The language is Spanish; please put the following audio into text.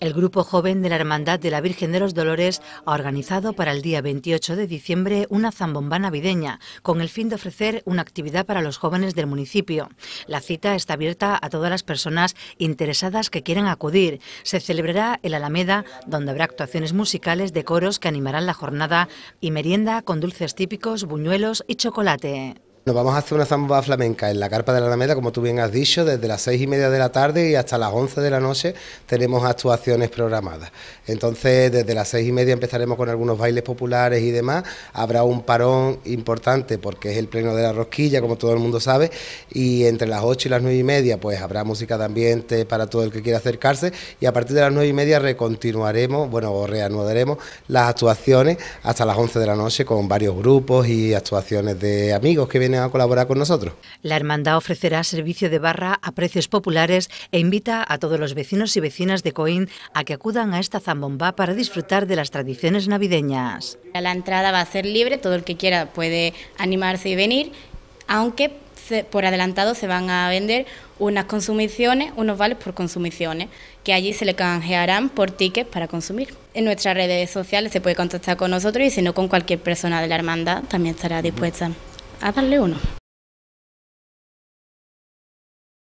El grupo joven de la Hermandad de la Virgen de los Dolores ha organizado para el día 28 de diciembre una zambomba navideña, con el fin de ofrecer una actividad para los jóvenes del municipio. La cita está abierta a todas las personas interesadas que quieran acudir. Se celebrará el Alameda, donde habrá actuaciones musicales de coros que animarán la jornada y merienda con dulces típicos, buñuelos y chocolate vamos a hacer una zamba flamenca en la carpa de la Alameda, como tú bien has dicho, desde las seis y media de la tarde y hasta las once de la noche tenemos actuaciones programadas. Entonces, desde las seis y media empezaremos con algunos bailes populares y demás. Habrá un parón importante porque es el pleno de la rosquilla, como todo el mundo sabe, y entre las ocho y las nueve y media, pues habrá música de ambiente para todo el que quiera acercarse. Y a partir de las nueve y media recontinuaremos, bueno, o reanudaremos las actuaciones hasta las once de la noche con varios grupos y actuaciones de amigos que vienen a colaborar con nosotros. La hermandad ofrecerá servicio de barra a precios populares e invita a todos los vecinos y vecinas de Coín a que acudan a esta zambomba para disfrutar de las tradiciones navideñas. La entrada va a ser libre, todo el que quiera puede animarse y venir, aunque por adelantado se van a vender unas consumiciones, unos vales por consumiciones, que allí se le canjearán por tickets para consumir. En nuestras redes sociales se puede contactar con nosotros y si no con cualquier persona de la hermandad también estará dispuesta a ah, darle uno.